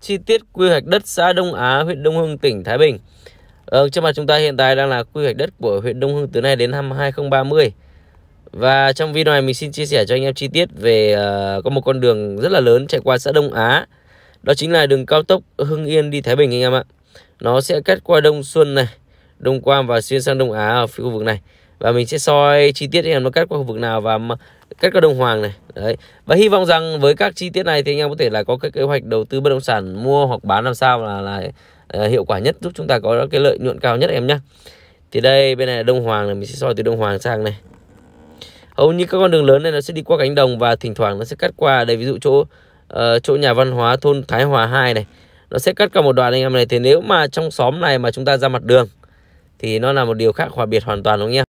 chi tiết quy hoạch đất xã Đông Á, huyện Đông Hưng, tỉnh Thái Bình. Ở ờ, trước mặt chúng ta hiện tại đang là quy hoạch đất của huyện Đông Hưng từ nay đến năm 2030. Và trong video này mình xin chia sẻ cho anh em chi tiết về uh, có một con đường rất là lớn chạy qua xã Đông Á. Đó chính là đường cao tốc Hưng Yên đi Thái Bình anh em ạ. Nó sẽ cắt qua Đông Xuân này, Đông Quang và xuyên sang Đông Á ở phía khu vực này và mình sẽ soi chi tiết anh em nó cắt qua khu vực nào và cắt qua Đông hoàng này đấy và hy vọng rằng với các chi tiết này thì anh em có thể là có cái kế hoạch đầu tư bất động sản mua hoặc bán làm sao là là ờ, hiệu quả nhất giúp chúng ta có cái lợi nhuận cao nhất em nhé thì đây bên này là đông hoàng này mình sẽ soi từ đông hoàng sang này hầu như các con đường lớn này nó sẽ đi qua cánh đồng và thỉnh thoảng nó sẽ cắt qua đây ví dụ chỗ uh, chỗ nhà văn hóa thôn thái hòa 2 này nó sẽ cắt cả một đoạn anh em này thì nếu mà trong xóm này mà chúng ta ra mặt đường thì nó là một điều khác hòa biệt hoàn toàn đúng không nhé